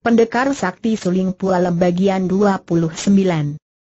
Pendekar Sakti Suling Pualem bagian 29.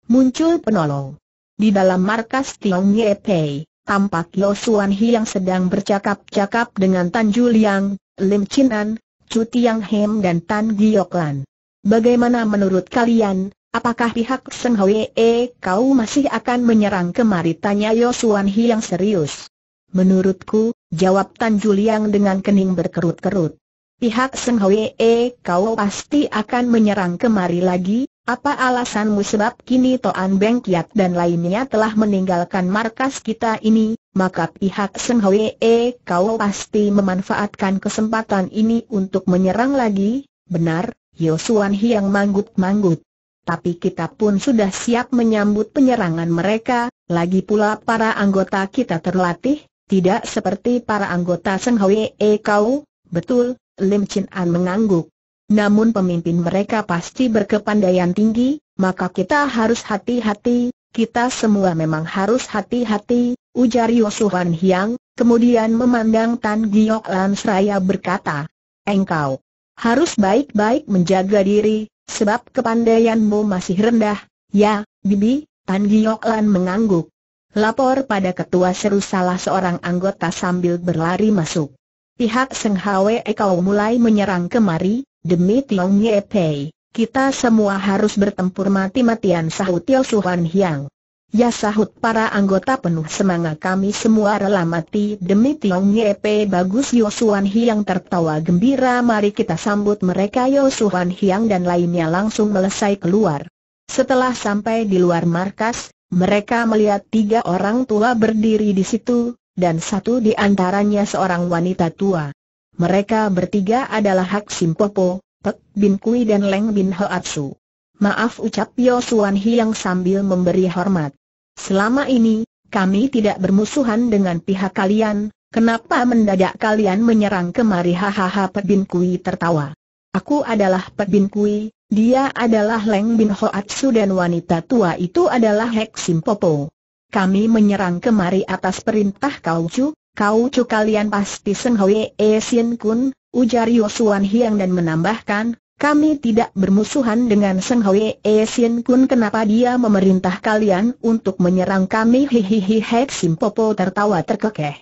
Muncul penolong. Di dalam markas Tiong Ye Pei, tampak Yo Suan Hi yang sedang bercakap-cakap dengan Tan Juliang, Lim Chinan, Chu Tiang Hem dan Tan Giok Lan. Bagaimana menurut kalian, apakah pihak Seng Hwee kau masih akan menyerang kemari? Tanya Yo Suan Hi yang serius. Menurutku, jawab Tan Juliang dengan kening berkerut-kerut. Pihak Seng E kau pasti akan menyerang kemari lagi, apa alasanmu sebab kini Toan Beng Kiat dan lainnya telah meninggalkan markas kita ini, maka pihak Seng E kau pasti memanfaatkan kesempatan ini untuk menyerang lagi, benar, Yosuan Hiang manggut-manggut. Tapi kita pun sudah siap menyambut penyerangan mereka, lagi pula para anggota kita terlatih, tidak seperti para anggota Seng E kau, betul, Lim Chin An mengangguk. Namun pemimpin mereka pasti berkepandaian tinggi, maka kita harus hati-hati, kita semua memang harus hati-hati, ujar Yosuhan Hyang. kemudian memandang Tan Giok Lan Seraya berkata, Engkau harus baik-baik menjaga diri, sebab kepandaianmu masih rendah, ya, Bibi, Tan Giok Lan mengangguk. Lapor pada ketua seru salah seorang anggota sambil berlari masuk. Pihak Seng Hwe kau mulai menyerang kemari, demi Tiong Ye Pei, kita semua harus bertempur mati-matian sahut Tio Suhan Hiang. Ya sahut para anggota penuh semangat kami semua rela mati demi Tiong Ye Pei bagus Yosuan Hiang tertawa gembira mari kita sambut mereka Yosuan Hiang dan lainnya langsung melesai keluar. Setelah sampai di luar markas, mereka melihat tiga orang tua berdiri di situ, dan satu di antaranya seorang wanita tua. Mereka bertiga adalah Hak Simpopo, Pek Bin Kui dan Leng Bin Hoatsu. Maaf ucap Yosuan Hiang sambil memberi hormat. Selama ini, kami tidak bermusuhan dengan pihak kalian, kenapa mendadak kalian menyerang kemari hahaha Pek Bin Kui tertawa. Aku adalah Pek Bin Kui, dia adalah Leng Bin Hoatsu dan wanita tua itu adalah Hek Simpopo kami menyerang kemari atas perintah Kau Chu, Kau Chu kalian pasti Seng Hoi E eh, sien Kun, ujar Yosuan Hiang dan menambahkan, kami tidak bermusuhan dengan Seng Hoi E eh, sien Kun kenapa dia memerintah kalian untuk menyerang kami hihihi Hek Sim Popo tertawa terkekeh.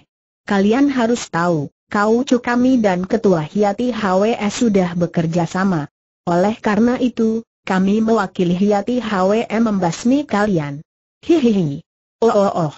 Kalian harus tahu, Kau Chu kami dan Ketua Hiati HWS sudah bekerja sama. Oleh karena itu, kami mewakili Hiati HWM membasmi kalian. Hihihi. Oh oh oh.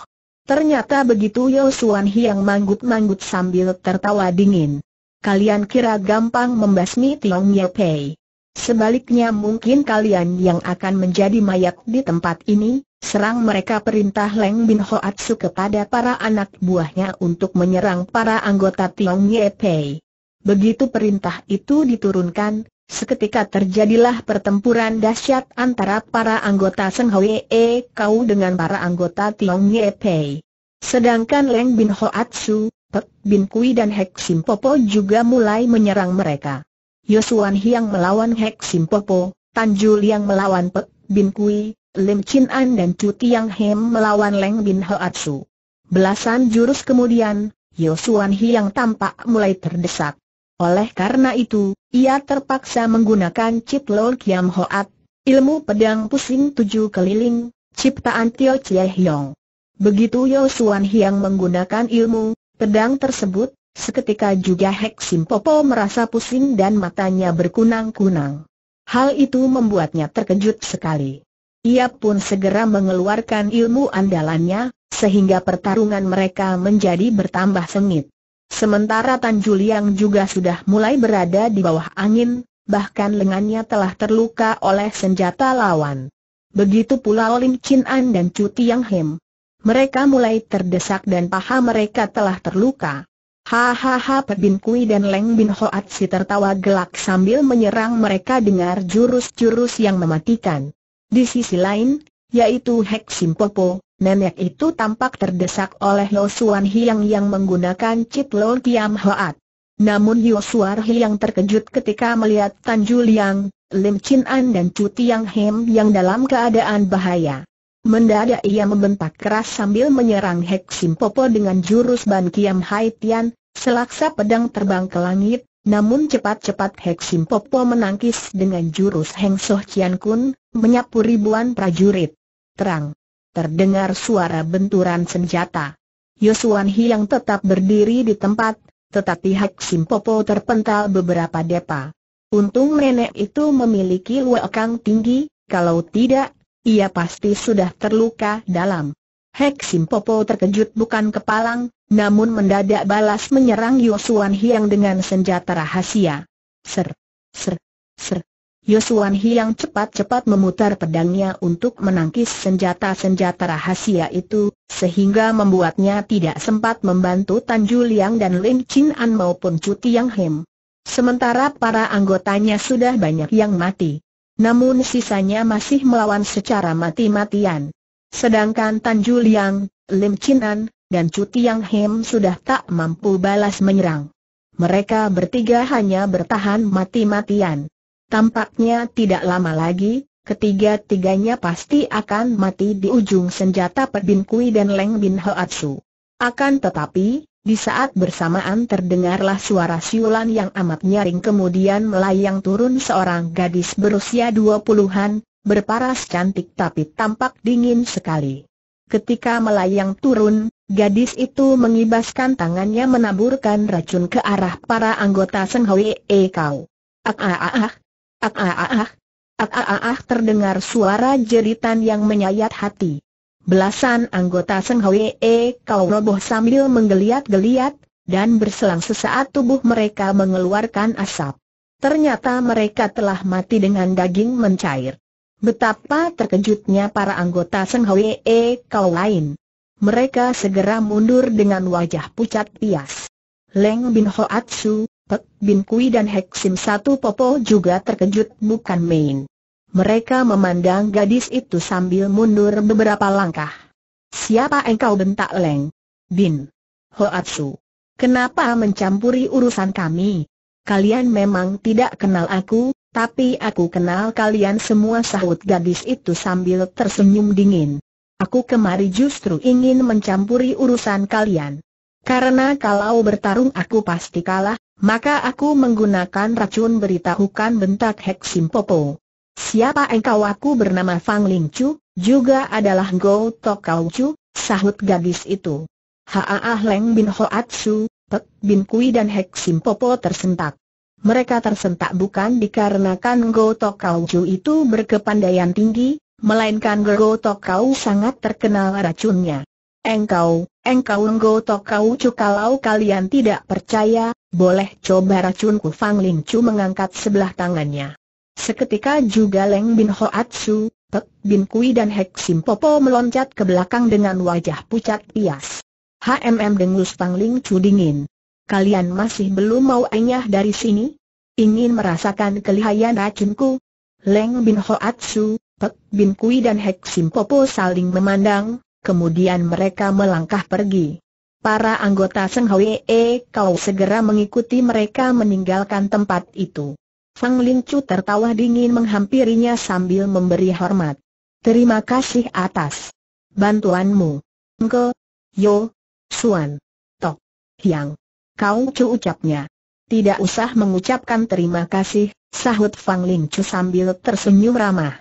Ternyata begitu Suan Hiang manggut-manggut sambil tertawa dingin. Kalian kira gampang membasmi Tiong Ye Pei. Sebaliknya mungkin kalian yang akan menjadi mayat di tempat ini, serang mereka perintah Leng Bin Hoatsu kepada para anak buahnya untuk menyerang para anggota Tiong Ye Pei. Begitu perintah itu diturunkan, Seketika terjadilah pertempuran dahsyat antara para anggota Seng Hwee Kau dengan para anggota Tiong Nye Pei. Sedangkan Leng Bin Ho Atsu, Pek Bin Kui dan Hek Sim Popo juga mulai menyerang mereka. Yosuan Hiang melawan Hek Sim Popo, Tan Juliang melawan Pek Bin Kui, Lim Chin An dan Chu Tiang Hem melawan Leng Bin Ho Su. Belasan jurus kemudian, Yosuan Hiang tampak mulai terdesak. Oleh karena itu, ia terpaksa menggunakan Cit Lol Kiam Hoat, ilmu pedang pusing tujuh keliling, ciptaan Tio Chie Hyong. Begitu Yosuan Hiang menggunakan ilmu, pedang tersebut, seketika juga Hek Popo merasa pusing dan matanya berkunang-kunang. Hal itu membuatnya terkejut sekali. Ia pun segera mengeluarkan ilmu andalannya, sehingga pertarungan mereka menjadi bertambah sengit. Sementara Tan Juliang juga sudah mulai berada di bawah angin, bahkan lengannya telah terluka oleh senjata lawan. Begitu pula Lim Chin An dan Chu Tiang Hem. Mereka mulai terdesak dan paha mereka telah terluka. Hahaha Pe Bin Kui dan Leng Bin Hoat si tertawa gelak sambil menyerang mereka dengar jurus-jurus yang mematikan. Di sisi lain, yaitu Hek Popo, Nenek itu tampak terdesak oleh Yosuan Hiang yang menggunakan Cit Lo Kiam Hoat. Namun Yosuan Hiang terkejut ketika melihat Tan Juliang, Lim Chin An dan Chu Tiang Hem yang dalam keadaan bahaya. Mendadak ia membentak keras sambil menyerang Hek Popo dengan jurus Ban Kiam Hai Tian, selaksa pedang terbang ke langit, namun cepat-cepat Hek Popo menangkis dengan jurus Heng Soh Chian Kun, menyapu ribuan prajurit. Terang terdengar suara benturan senjata. Yosuan yang tetap berdiri di tempat, tetapi Hak Simpopo terpental beberapa depa. Untung nenek itu memiliki luakang tinggi, kalau tidak, ia pasti sudah terluka dalam. Hek Simpopo terkejut bukan kepalang, namun mendadak balas menyerang Yosuan Hiang dengan senjata rahasia. Ser, ser, ser. Yosuan Hiang cepat-cepat memutar pedangnya untuk menangkis senjata-senjata rahasia itu, sehingga membuatnya tidak sempat membantu Tan Juliang dan Lin Chin An maupun Chu Tiang Hem. Sementara para anggotanya sudah banyak yang mati. Namun sisanya masih melawan secara mati-matian. Sedangkan Tan Juliang, Lim Chin An, dan Chu Tiang Hem sudah tak mampu balas menyerang. Mereka bertiga hanya bertahan mati-matian. Tampaknya tidak lama lagi, ketiga-tiganya pasti akan mati di ujung senjata Pek Kui dan Leng Bin Hoatsu. Akan tetapi, di saat bersamaan terdengarlah suara siulan yang amat nyaring kemudian melayang turun seorang gadis berusia dua puluhan, berparas cantik tapi tampak dingin sekali. Ketika melayang turun, gadis itu mengibaskan tangannya menaburkan racun ke arah para anggota Seng Ekau. E Ah ah ah, ah. Ah ah ah ah. Ah ah ah ah terdengar suara jeritan yang menyayat hati. Belasan anggota Seng Hwee kau roboh sambil menggeliat-geliat, dan berselang sesaat tubuh mereka mengeluarkan asap. Ternyata mereka telah mati dengan daging mencair. Betapa terkejutnya para anggota Seng Hwee kau lain. Mereka segera mundur dengan wajah pucat pias. Leng Bin Hoat su. Pek Bin Kui dan Heksim Satu Popo juga terkejut bukan main. Mereka memandang gadis itu sambil mundur beberapa langkah. Siapa engkau bentak Leng? Bin. Hoatsu. Kenapa mencampuri urusan kami? Kalian memang tidak kenal aku, tapi aku kenal kalian semua sahut gadis itu sambil tersenyum dingin. Aku kemari justru ingin mencampuri urusan kalian. Karena kalau bertarung aku pasti kalah, maka aku menggunakan racun beritahukan bentak Hek Popo. Siapa engkau aku bernama Fang Ling Chu, juga adalah Go Tok Kau Chu, sahut gadis itu. Haaah Leng Bin Hoat Su, Pek Bin Kui dan Hek Popo tersentak. Mereka tersentak bukan dikarenakan Go Tok Kau Chu itu berkepandaian tinggi, melainkan Go Tok Kau sangat terkenal racunnya. Engkau, engkau Go Tok Kau Chu kalau kalian tidak percaya, boleh coba racunku Fang Ling Chu mengangkat sebelah tangannya. Seketika juga Leng Bin Hoatsu, Pek Bin Kui dan Hek Sim Popo meloncat ke belakang dengan wajah pucat pias. HMM dengus Fang Ling Chu dingin. Kalian masih belum mau enyah dari sini? Ingin merasakan kelihayan racunku? Leng Bin Hoatsu, Pek Bin Kui dan Hek Sim Popo saling memandang, kemudian mereka melangkah pergi. Para anggota Seng Hwee kau segera mengikuti mereka meninggalkan tempat itu. Fang Ling Chu tertawa dingin menghampirinya sambil memberi hormat. Terima kasih atas bantuanmu. Ngo, Yo, Suan, Tok, Yang. Kau Chu ucapnya. Tidak usah mengucapkan terima kasih, sahut Fang Ling Chu sambil tersenyum ramah.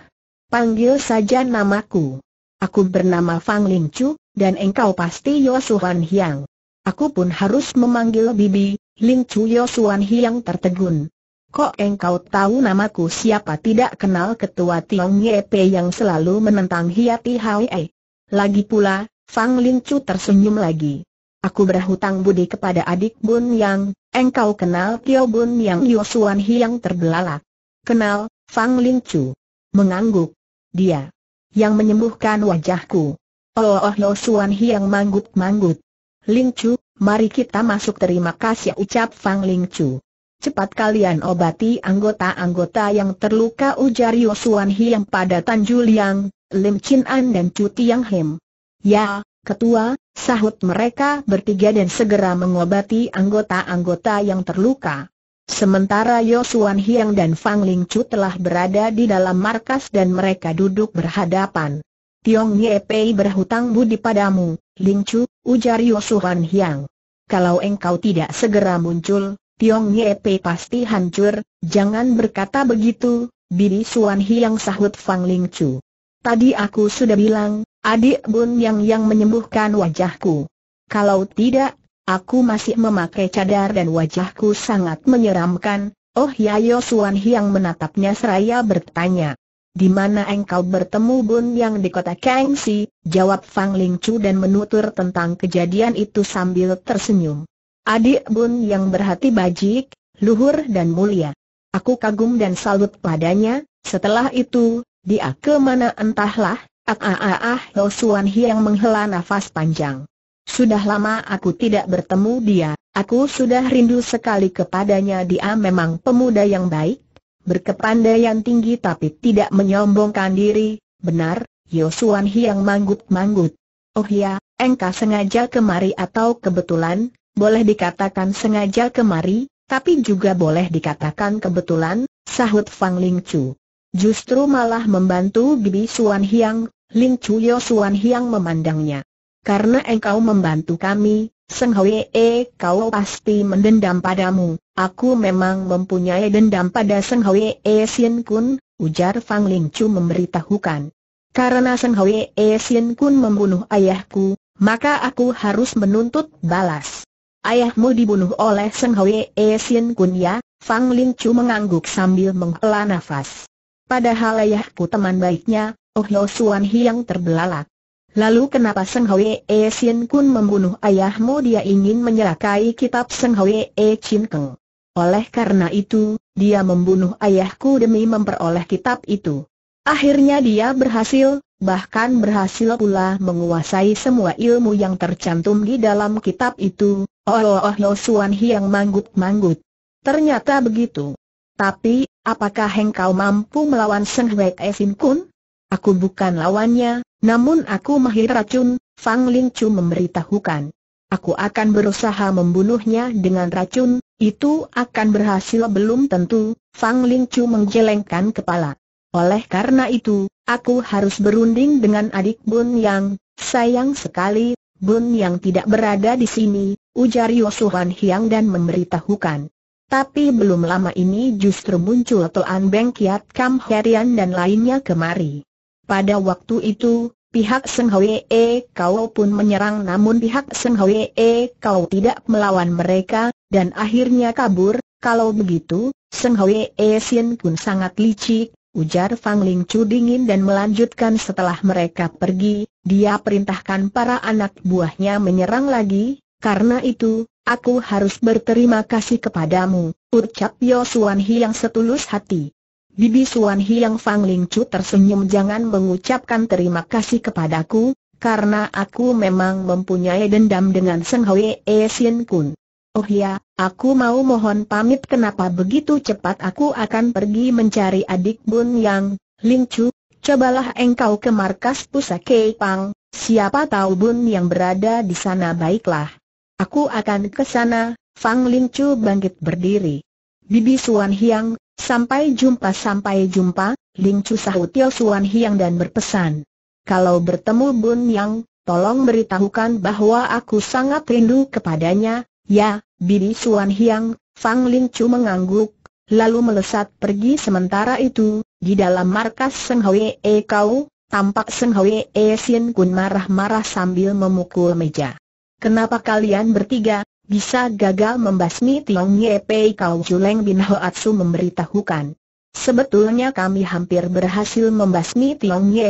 Panggil saja namaku. Aku bernama Fang Ling Chu, dan engkau pasti Yosuan Hiang. Aku pun harus memanggil Bibi, Ling Chu Yosuan Hiang tertegun. Kok engkau tahu namaku siapa tidak kenal ketua Tiong Ye Pe yang selalu menentang Hiati Hwe? Lagi pula, Fang Ling Chu tersenyum lagi. Aku berhutang budi kepada adik Bun Yang, engkau kenal Tio Bun Yang Yosuan Hiang terbelalak. Kenal, Fang Ling Chu. Mengangguk. Dia yang menyembuhkan wajahku. Oh oh no Suan Hiang manggut-manggut. Ling Chu, mari kita masuk terima kasih ucap Fang Ling Chu. Cepat kalian obati anggota-anggota yang terluka ujar Yosuan Hiang pada Tan Juliang, Lim Chin An dan Chu Tiang Hem. Ya, ketua, sahut mereka bertiga dan segera mengobati anggota-anggota yang terluka. Sementara Yosuan Hiang dan Fang Ling Chu telah berada di dalam markas dan mereka duduk berhadapan. Tiong Ye Pei berhutang budi padamu, Ling Chu, ujar Yosuhan Hiang. Kalau engkau tidak segera muncul, Tiong Ye Pei pasti hancur, jangan berkata begitu, Bini Suan Hiang sahut Fang Ling Chu. Tadi aku sudah bilang, adik Bun Yang yang menyembuhkan wajahku. Kalau tidak, aku masih memakai cadar dan wajahku sangat menyeramkan, Oh ya Yo Hyang menatapnya seraya bertanya. Di mana engkau bertemu Bun Yang di kota Kangxi? Jawab Fang Lingchu dan menutur tentang kejadian itu sambil tersenyum. Adik Bun Yang berhati bajik, luhur dan mulia. Aku kagum dan salut padanya, setelah itu, dia kemana entahlah, ah ah ah ah Lo Suan Hiang menghela nafas panjang. Sudah lama aku tidak bertemu dia, aku sudah rindu sekali kepadanya dia memang pemuda yang baik, berkepandaian tinggi tapi tidak menyombongkan diri, benar, Yosuan Hiang manggut-manggut. Oh ya, engkau sengaja kemari atau kebetulan, boleh dikatakan sengaja kemari, tapi juga boleh dikatakan kebetulan, sahut Fang Ling Chu. Justru malah membantu Bibi Suan Hiang, Ling Chu Yosuan Hiang memandangnya. Karena engkau membantu kami, Seng E, kau pasti mendendam padamu. Aku memang mempunyai dendam pada Seng E Sien Kun, ujar Fang Ling Chu memberitahukan. Karena Seng E Sien Kun membunuh ayahku, maka aku harus menuntut balas. Ayahmu dibunuh oleh Seng E Sien Kun ya? Fang Ling Chu mengangguk sambil menghela nafas. Padahal ayahku teman baiknya, Oh Yosuan Suan Hiang terbelalak. Lalu kenapa Seng Hwe E Sien Kun membunuh ayahmu dia ingin menyerakai kitab Seng Hwe E Chin Keng. Oleh karena itu, dia membunuh ayahku demi memperoleh kitab itu. Akhirnya dia berhasil, bahkan berhasil pula menguasai semua ilmu yang tercantum di dalam kitab itu. Oh oh oh Lo Suan Hiang manggut-manggut. Ternyata begitu. Tapi, apakah engkau mampu melawan Seng Hwe E Sien Kun? Aku bukan lawannya, namun aku mahir racun, Fang Ling Chu memberitahukan. Aku akan berusaha membunuhnya dengan racun, itu akan berhasil belum tentu, Fang Ling Chu menggelengkan kepala. Oleh karena itu, aku harus berunding dengan adik Bun Yang, sayang sekali, Bun Yang tidak berada di sini, ujar Yosuhan Hiang dan memberitahukan. Tapi belum lama ini justru muncul Toan Beng Kiat Kam Herian dan lainnya kemari. Pada waktu itu, pihak Seng Hwee Kau pun menyerang namun pihak Seng Hwee Kau tidak melawan mereka, dan akhirnya kabur. Kalau begitu, Seng Hwee Sin pun sangat licik, ujar Fang Ling Chu dingin dan melanjutkan setelah mereka pergi, dia perintahkan para anak buahnya menyerang lagi, karena itu, aku harus berterima kasih kepadamu, ucap Yosuan Hi yang setulus hati. Bibi Suan Hiang Fang Ling Chu tersenyum jangan mengucapkan terima kasih kepadaku, karena aku memang mempunyai dendam dengan Seng Hwe E Sien Kun. Oh ya, aku mau mohon pamit kenapa begitu cepat aku akan pergi mencari adik Bun Yang, Ling Chu, cobalah engkau ke markas Kei Pang, siapa tahu Bun Yang berada di sana baiklah. Aku akan ke sana, Fang Ling Chu bangkit berdiri. Bibi Suan Hiang, Sampai jumpa sampai jumpa, Ling Chu sahut Tio Suan Hiang dan berpesan. Kalau bertemu Bun Yang, tolong beritahukan bahwa aku sangat rindu kepadanya, ya, Bibi Suan Hiang, Fang Ling Chu mengangguk, lalu melesat pergi sementara itu, di dalam markas Seng Hwee Kau, tampak Seng Hwee Sin Kun marah-marah sambil memukul meja. Kenapa kalian bertiga, bisa gagal membasmi Tiong Ye Pei Kau Juleng Bin Hoatsu memberitahukan. Sebetulnya kami hampir berhasil membasmi Tiong Ye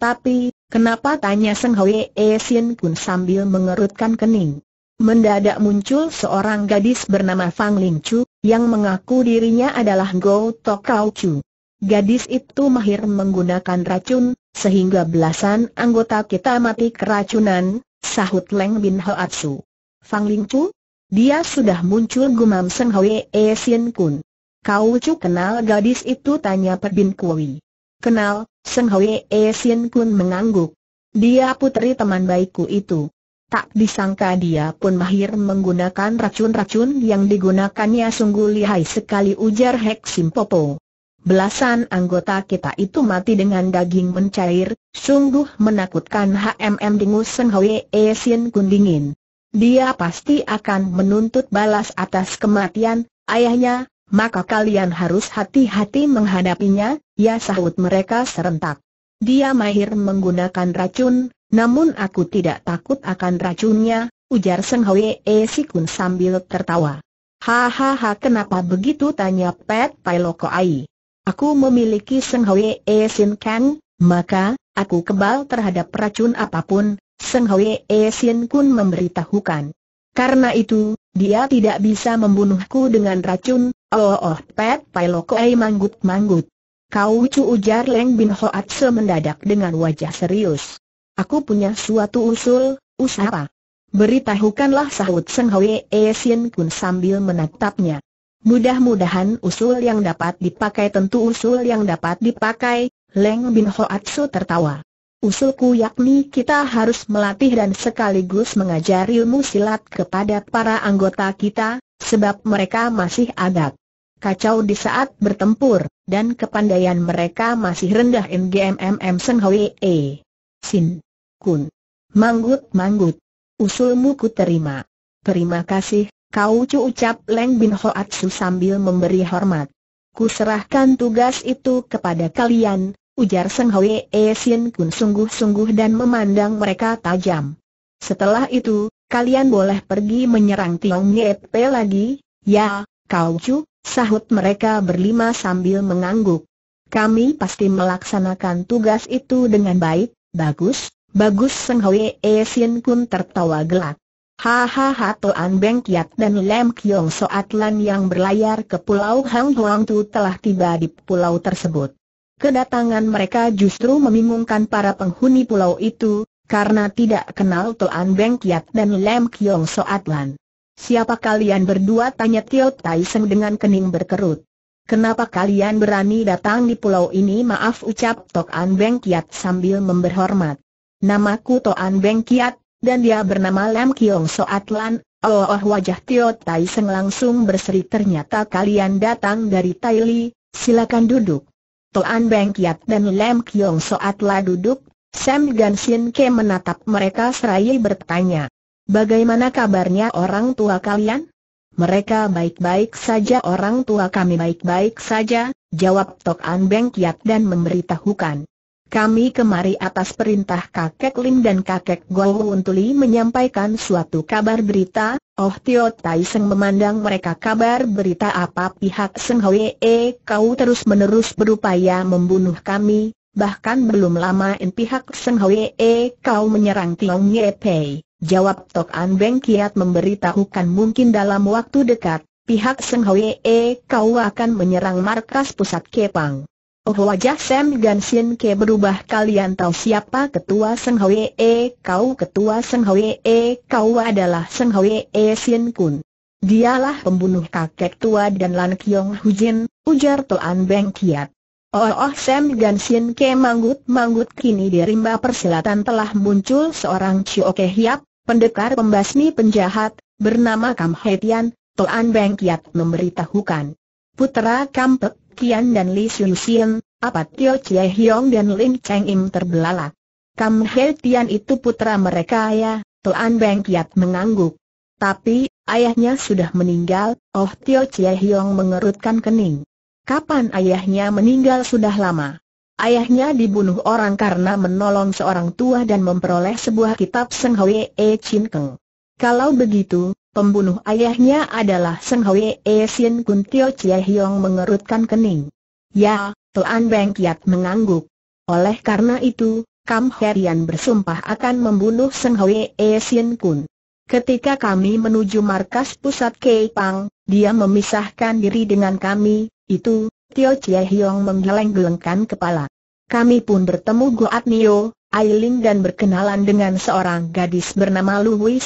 tapi, kenapa tanya Seng Hwe E Sin Kun sambil mengerutkan kening. Mendadak muncul seorang gadis bernama Fang Ling Chu, yang mengaku dirinya adalah Go Tok Kau Chu. Gadis itu mahir menggunakan racun, sehingga belasan anggota kita mati keracunan, sahut Leng Bin Hoatsu. Fang Lingcu? Dia sudah muncul gumam Seng Hwe E Sien Kun. Kau cu kenal gadis itu tanya Perbin Kui. Kenal, Seng Hwe E Sien Kun mengangguk. Dia putri teman baikku itu. Tak disangka dia pun mahir menggunakan racun-racun yang digunakannya sungguh lihai sekali ujar Hek Popo. Belasan anggota kita itu mati dengan daging mencair, sungguh menakutkan HMM dengus Seng Hwe E Sien Kun dingin. Dia pasti akan menuntut balas atas kematian ayahnya, maka kalian harus hati-hati menghadapinya, ya sahut mereka serentak. Dia mahir menggunakan racun, namun aku tidak takut akan racunnya, ujar Seng Hwee Sikun sambil tertawa. Hahaha kenapa begitu tanya Pet Pai Loko Ai. Aku memiliki Seng Hwee Sin Kang, maka, aku kebal terhadap racun apapun, Seng Hwee Sien Kun memberitahukan. Karena itu, dia tidak bisa membunuhku dengan racun, oh oh pet pailokoi manggut-manggut. Kau cu ujar Leng Bin Hoat Se mendadak dengan wajah serius. Aku punya suatu usul, usaha. Beritahukanlah sahut Seng Hwee Sien Kun sambil menatapnya. Mudah-mudahan usul yang dapat dipakai tentu usul yang dapat dipakai, Leng Bin Hoat Su tertawa. Usulku yakni kita harus melatih dan sekaligus mengajar ilmu silat kepada para anggota kita, sebab mereka masih agak kacau di saat bertempur, dan kepandaian mereka masih rendah NGMMM Sen E. Sin. Kun. Manggut-manggut. Usulmu ku terima. Terima kasih, kau cu ucap Leng Bin Hoatsu sambil memberi hormat. Ku serahkan tugas itu kepada kalian, ujar Seng Hwee Sin Kun sungguh-sungguh dan memandang mereka tajam. Setelah itu, kalian boleh pergi menyerang Tiong Yep lagi, ya, kau Chu, sahut mereka berlima sambil mengangguk. Kami pasti melaksanakan tugas itu dengan baik, bagus, bagus Seng Hwee Sin Kun tertawa gelak. Hahaha Toan Beng Kiat dan Lem Kiong Soat Lan yang berlayar ke Pulau Hang Huang Tu telah tiba di pulau tersebut. Kedatangan mereka justru membingungkan para penghuni pulau itu, karena tidak kenal Tuan Beng Kiat dan Lem Kiong Soatlan. Siapa kalian berdua tanya Tio Tai dengan kening berkerut. Kenapa kalian berani datang di pulau ini maaf ucap Toan Beng Kiat sambil memberhormat. Namaku Toan Beng Kiat, dan dia bernama Lem Kiong Soatlan. Oh, oh wajah Tio Tai langsung berseri ternyata kalian datang dari Taili, silakan duduk. Toan Beng Kiat dan Lam Kiong Soatlah duduk, Sam Gan Sin Ke menatap mereka seraya bertanya, Bagaimana kabarnya orang tua kalian? Mereka baik-baik saja orang tua kami baik-baik saja, jawab Tok An Beng Kiat dan memberitahukan. Kami kemari atas perintah kakek Lin dan kakek Gou Untuli menyampaikan suatu kabar berita, Oh Tio Tai Seng memandang mereka kabar berita apa pihak Seng Hwee kau terus-menerus berupaya membunuh kami, bahkan belum lama in pihak Seng Hwee kau menyerang Tiong Ye Pei. Jawab Tok An Beng Kiat memberitahukan mungkin dalam waktu dekat, pihak Seng Hwee kau akan menyerang markas pusat Kepang. Oh wajah Sam Gan Sin Ke berubah kalian tahu siapa ketua Seng Hwee kau ketua Seng Hwee kau adalah Seng Hwee Sien Kun. Dialah pembunuh kakek tua dan Lan Kiong Hujin, ujar Toan Beng Kiat. Oh, oh Sam Gan Sin Ke manggut-manggut kini di rimba persilatan telah muncul seorang Chio Ke Hiap, pendekar pembasmi penjahat, bernama Kam Hetian, Tian, Toan Beng Kiat memberitahukan. Putera Kampek Kian dan Li Shu Xian, apa Tio Chie Hiong dan Lim Cheng Im terbelalak. Kam He Tian itu putra mereka ya, Tuan Beng Kiat mengangguk. Tapi, ayahnya sudah meninggal, Oh Tio Chie Hiong mengerutkan kening. Kapan ayahnya meninggal sudah lama. Ayahnya dibunuh orang karena menolong seorang tua dan memperoleh sebuah kitab Seng Hwee E Chin Keng. Kalau begitu, Pembunuh ayahnya adalah Seng Hwee Sin Kun Tio Chie Hiong mengerutkan kening. Ya, Tuan Beng Kiat mengangguk. Oleh karena itu, Kam Herian bersumpah akan membunuh Seng Hwee Sin Kun. Ketika kami menuju markas pusat Kei Pang, dia memisahkan diri dengan kami, itu, Tio Chie Hiong menggeleng-gelengkan kepala. Kami pun bertemu Goat Nio, Ailing dan berkenalan dengan seorang gadis bernama Lu Wei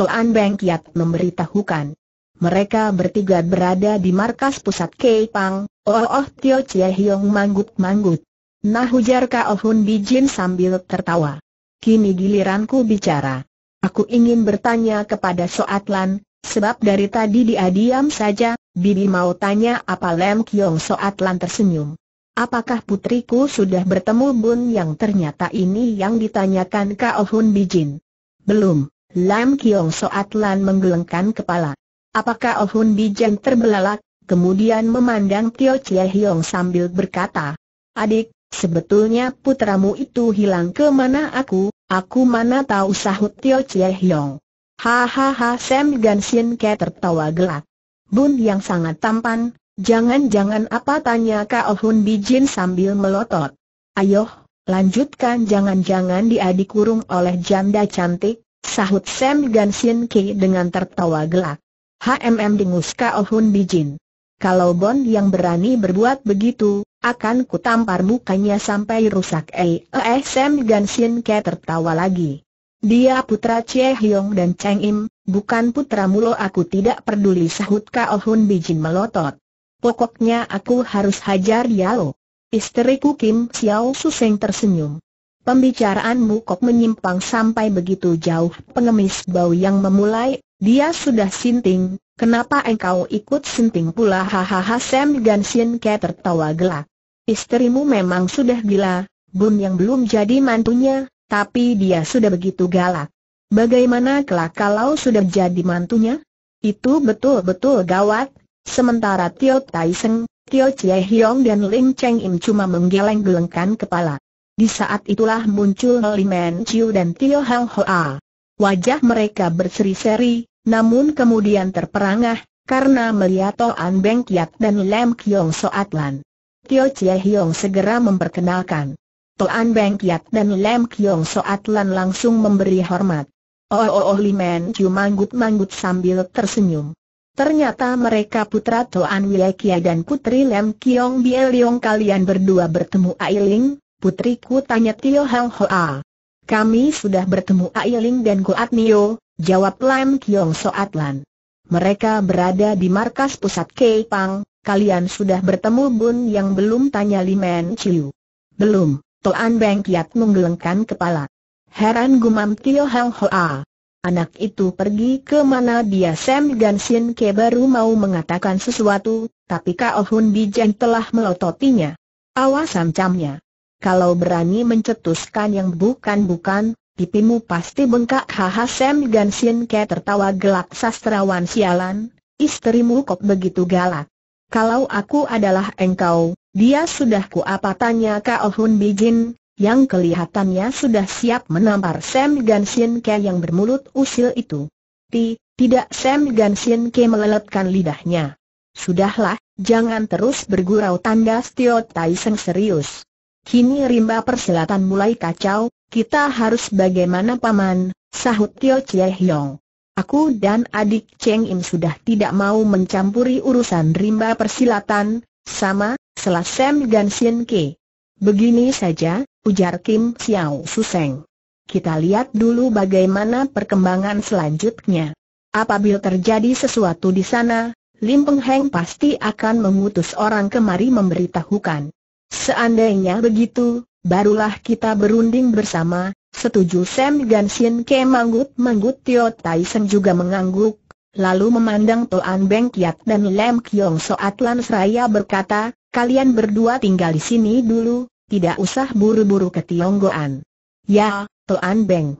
Toan Beng Kiat memberitahukan. Mereka bertiga berada di markas pusat Kepang. Oh Oh Tio Chie Hiong manggut-manggut. Nah ujar Kao oh Hun Bijin sambil tertawa. Kini giliranku bicara. Aku ingin bertanya kepada Soatlan, sebab dari tadi dia diam saja, Bibi mau tanya apa Lem Kiong Soatlan tersenyum. Apakah putriku sudah bertemu Bun yang ternyata ini yang ditanyakan Kao oh Hun Bijin? Belum. Lam Kiong Soat Lan menggelengkan kepala. Apakah Oh Hun Bijen terbelalak? Kemudian memandang Tio Chie Hiong sambil berkata, Adik, sebetulnya putramu itu hilang ke mana aku, aku mana tahu sahut Tio Chie Hiong. Hahaha Sam Gansin Ke tertawa gelak. Bun yang sangat tampan, jangan-jangan apa tanya ka Oh Hun Bijin sambil melotot. Ayo, lanjutkan jangan-jangan dia dikurung oleh janda cantik, Sahut Sam Gansin Ki dengan tertawa gelak. HMM dengus Kao Hun Bijin. Kalau Bon yang berani berbuat begitu, akan kutampar mukanya sampai rusak. Eh, eh Sam Gansin Ki tertawa lagi. Dia putra Chie Hyong dan Cheng Im, bukan putra mulo aku tidak peduli sahut Kao Hun Bijin melotot. Pokoknya aku harus hajar lo. Istriku Kim Xiao Su Seng tersenyum. Pembicaraanmu kok menyimpang sampai begitu jauh pengemis bau yang memulai, dia sudah sinting, kenapa engkau ikut sinting pula hahaha Sam Sin Ke tertawa gelak. Istrimu memang sudah gila, Bun yang belum jadi mantunya, tapi dia sudah begitu galak. Bagaimana kelak kalau sudah jadi mantunya? Itu betul-betul gawat, sementara Tio Tai Seng, Tio Chie Hiong dan Ling Cheng Im cuma menggeleng-gelengkan kepala. Di saat itulah muncul Li Men Chiu dan Tio Hang Hoa. Wajah mereka berseri-seri, namun kemudian terperangah, karena melihat Toan Beng Kiat dan Lem Kiong Soat Lan. Tio Chie Hiong segera memperkenalkan. Toan Beng Kiat dan Lem Kiong Soat Lan langsung memberi hormat. Oh oh oh Li Men Chiu manggut-manggut sambil tersenyum. Ternyata mereka putra Toan Wiekia dan putri Lem Kiong Bieliong kalian berdua bertemu Ailing, Putriku tanya Tio Hang Hoa. Kami sudah bertemu Ailing dan Goat Nio, jawab Lam Kiong Soat Lan. Mereka berada di markas pusat Keipang, kalian sudah bertemu Bun yang belum tanya Limen Chiu. Belum, Toan Beng Kiat menggelengkan kepala. Heran gumam Tio Hang Hoa. Anak itu pergi ke mana dia Sam Gan Sin Ke baru mau mengatakan sesuatu, tapi Kao oh Hun Jeng telah melototinya. Awas ancamnya kalau berani mencetuskan yang bukan-bukan, pipimu pasti bengkak haha Sam Gansin Ke tertawa gelak sastrawan sialan, istrimu kok begitu galak. Kalau aku adalah engkau, dia sudah ku apa tanya Kao Hun Bijin, yang kelihatannya sudah siap menampar Sam Gansin Ke yang bermulut usil itu. Ti, tidak Sam Gansin Ke meleletkan lidahnya. Sudahlah, jangan terus bergurau tanda Tio Taiseng serius. Kini rimba perselatan mulai kacau, kita harus bagaimana paman, sahut Tio Chie Hiong. Aku dan adik Cheng Im sudah tidak mau mencampuri urusan rimba persilatan, sama, Selas Sam dan Sien Ke. Begini saja, ujar Kim Xiao Suseng. Kita lihat dulu bagaimana perkembangan selanjutnya. Apabila terjadi sesuatu di sana, Lim Peng Heng pasti akan mengutus orang kemari memberitahukan. Seandainya begitu, barulah kita berunding bersama, setuju Sam Ganshin Ke manggut-manggut Tio Tai juga mengangguk, lalu memandang Toan Beng Kiat dan Lem Kiong Soat Lan Seraya berkata, kalian berdua tinggal di sini dulu, tidak usah buru-buru ke Tionggoan. Ya, Toan Beng.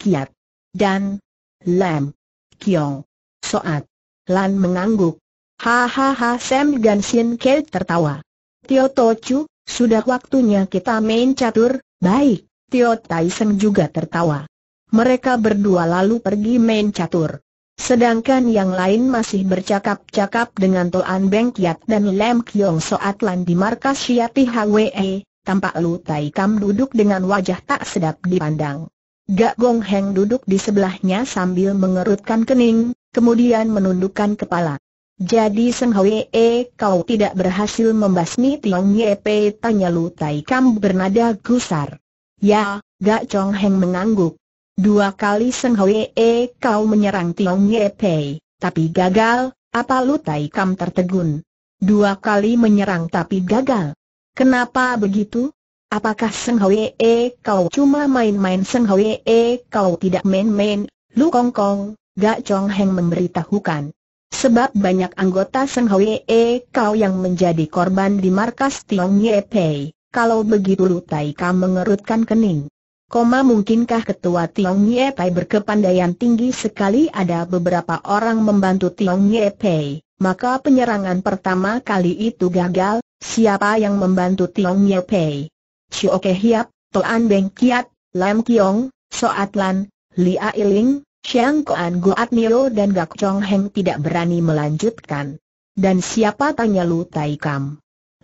Kiat. Dan. Lem. Kiong. Soat. Lan mengangguk. Hahaha Sam Ganshin Ke tertawa. Tio Tochu, sudah waktunya kita main catur, baik, Tio Tyson juga tertawa. Mereka berdua lalu pergi main catur. Sedangkan yang lain masih bercakap-cakap dengan Toan Beng Kiat dan Lem Kiong Soat Lan di markas Syiati Hwe, tampak Lu Tai Kam duduk dengan wajah tak sedap dipandang. Gak Gong Heng duduk di sebelahnya sambil mengerutkan kening, kemudian menundukkan kepala. Jadi Seng Hwee eh, kau tidak berhasil membasmi Tiong Yepe tanya Lu Tai Kam bernada gusar. Ya, Gak Chong Heng mengangguk. Dua kali Seng Hwee eh, kau menyerang Tiong Yepe, tapi gagal, apa Lu Tai Kam tertegun? Dua kali menyerang tapi gagal. Kenapa begitu? Apakah Seng Hwee eh, kau cuma main-main Seng Hwee kau tidak main-main? Lu Kong Kong, Gak Chong Heng memberitahukan. Sebab banyak anggota Seng Hwee kau yang menjadi korban di markas Tiong Ye Pei. Kalau begitu Lutai Ka mengerutkan kening. Koma mungkinkah ketua Tiong Ye Pei berkepandaian tinggi sekali ada beberapa orang membantu Tiong Ye Pei, maka penyerangan pertama kali itu gagal, siapa yang membantu Tiong Ye Pei? Ke Hiap, Toan Beng Kiat, Lam Kiong, Soat Lan, Li Ailing. Xiang Kuan Goat Mio dan Gak Chong Heng tidak berani melanjutkan. Dan siapa tanya Lu Tai Kam?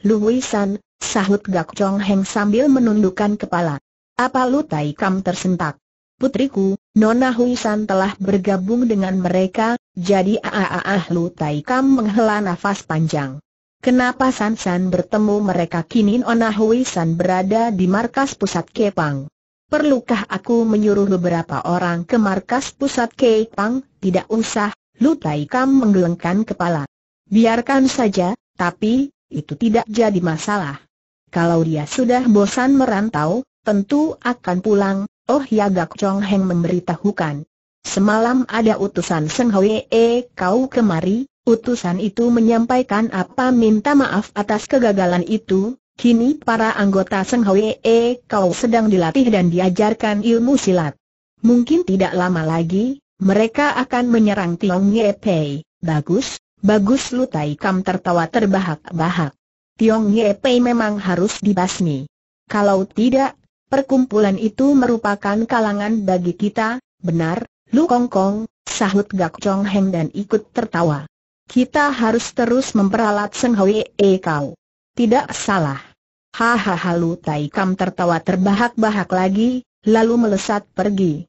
Lu San, sahut Gak Chong Heng sambil menundukkan kepala. Apa Lu Tai Kam tersentak? Putriku, Nona Huisan telah bergabung dengan mereka, jadi aaah Lu Tai Kam menghela nafas panjang. Kenapa San San bertemu mereka kini Nona Huisan berada di markas pusat Kepang? Perlukah aku menyuruh beberapa orang ke markas pusat Keipang? Tidak usah, Lu Tai menggelengkan kepala. Biarkan saja, tapi, itu tidak jadi masalah. Kalau dia sudah bosan merantau, tentu akan pulang, Oh ya Gak Chong Heng memberitahukan. Semalam ada utusan Seng E kau kemari, utusan itu menyampaikan apa minta maaf atas kegagalan itu, Kini para anggota Seng Hwee kau sedang dilatih dan diajarkan ilmu silat. Mungkin tidak lama lagi, mereka akan menyerang Tiong Ye Pei. Bagus, bagus Tai Kam tertawa terbahak-bahak. Tiong Ye Pei memang harus dibasmi. Kalau tidak, perkumpulan itu merupakan kalangan bagi kita, benar, Lu Kong Kong, sahut Gak Chong Heng dan ikut tertawa. Kita harus terus memperalat Seng Hwee kau. Tidak salah. Hahaha Lu Tai Kam tertawa terbahak-bahak lagi, lalu melesat pergi.